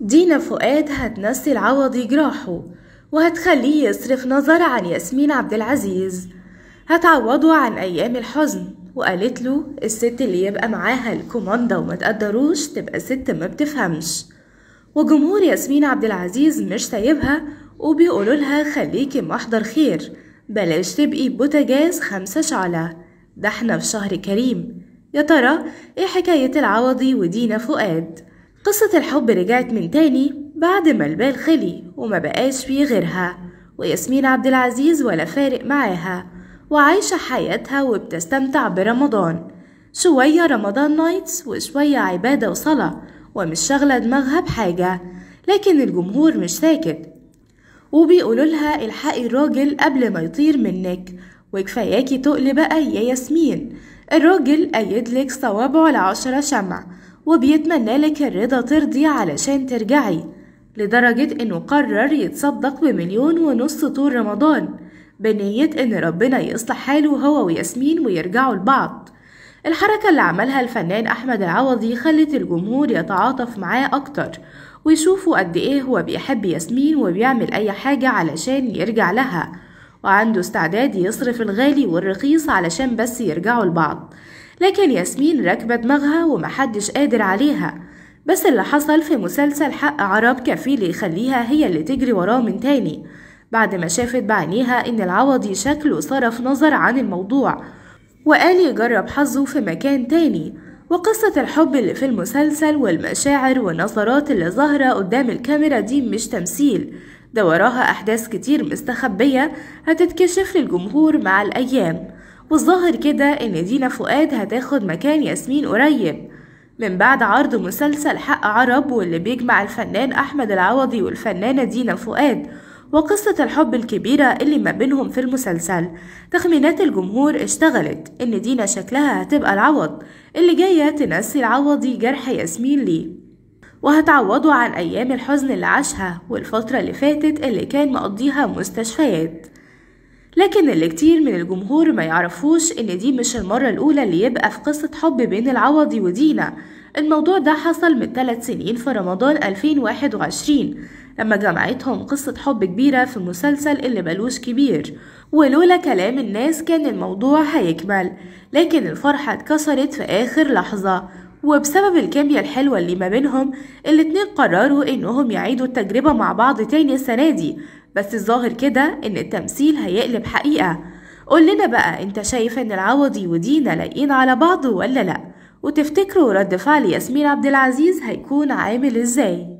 دينا فؤاد هتنسي العوضي جراحه وهتخليه يصرف نظر عن ياسمين عبد العزيز هتعوضه عن أيام الحزن وقالت له الست اللي يبقى معاها الكوماندا وما تقدروش تبقى ست ما بتفهمش وجمهور ياسمين عبد العزيز مش سايبها وبيقولوا لها خليكي محضر خير بلاش تبقي بوتاجاز خمسة شعلة ده احنا في شهر كريم يا ترى ايه حكاية العوضي ودينا فؤاد؟ قصة الحب رجعت من تاني بعد ما البال خلي وما بقاش فيه غيرها وياسمين عبد العزيز ولا فارق معاها وعايشة حياتها وبتستمتع برمضان شوية رمضان نايتس وشوية عبادة وصلاة ومش شاغلة دماغها بحاجة لكن الجمهور مش ساكت وبيقولوا لها الحقي الراجل قبل ما يطير منك وكفاياكي تقلي بقى يا ياسمين الراجل أيدلك صوابعه لعشرة شمع وبيتمنى لك الرضا ترضي علشان ترجعي لدرجة إنه قرر يتصدق بمليون ونص طول رمضان بنية إن ربنا يصلح حاله هو وياسمين ويرجعوا لبعض الحركة اللي عملها الفنان أحمد العوضي خلت الجمهور يتعاطف معاه أكتر ويشوفوا قد إيه هو بيحب ياسمين وبيعمل أي حاجة علشان يرجع لها وعنده استعداد يصرف الغالي والرخيص علشان بس يرجعوا لبعض لكن ياسمين راكبة دماغها ومحدش قادر عليها بس اللي حصل في مسلسل حق عرب كفيل يخليها هي اللي تجري وراه من تاني بعد ما شافت بعينيها إن العوضي شكله صرف نظر عن الموضوع وقال يجرب حظه في مكان تاني وقصة الحب اللي في المسلسل والمشاعر والنظرات اللي ظاهرة قدام الكاميرا دي مش تمثيل ده وراها أحداث كتير مستخبية هتتكشف للجمهور مع الأيام والظاهر كده إن دينا فؤاد هتاخد مكان ياسمين قريب من بعد عرض مسلسل حق عرب واللي بيجمع الفنان أحمد العوضي والفنانة دينا فؤاد وقصة الحب الكبيرة اللي ما بينهم في المسلسل تخمينات الجمهور اشتغلت إن دينا شكلها هتبقى العوض اللي جاية تنسي العوضي جرح ياسمين ليه وهتعوضه عن أيام الحزن اللي عاشها والفترة اللي فاتت اللي كان مقضيها مستشفيات لكن اللي كتير من الجمهور ما يعرفوش ان دي مش المرة الاولى اللي يبقى في قصة حب بين العوضي ودينا الموضوع ده حصل من ثلاث سنين في رمضان 2021 لما جمعتهم قصة حب كبيرة في مسلسل اللي ملوش كبير ولولا كلام الناس كان الموضوع هيكمل لكن الفرحة اتكسرت في آخر لحظة وبسبب الكيمياء الحلوة اللي ما بينهم الاتنين قرروا انهم يعيدوا التجربة مع بعض تاني السنة دي بس الظاهر كده ان التمثيل هيقلب حقيقة قول لنا بقى انت شايف ان العوضي ودينا لاقيين على بعض ولا لأ وتفتكروا رد فعل ياسمين عبد العزيز هيكون عامل ازاي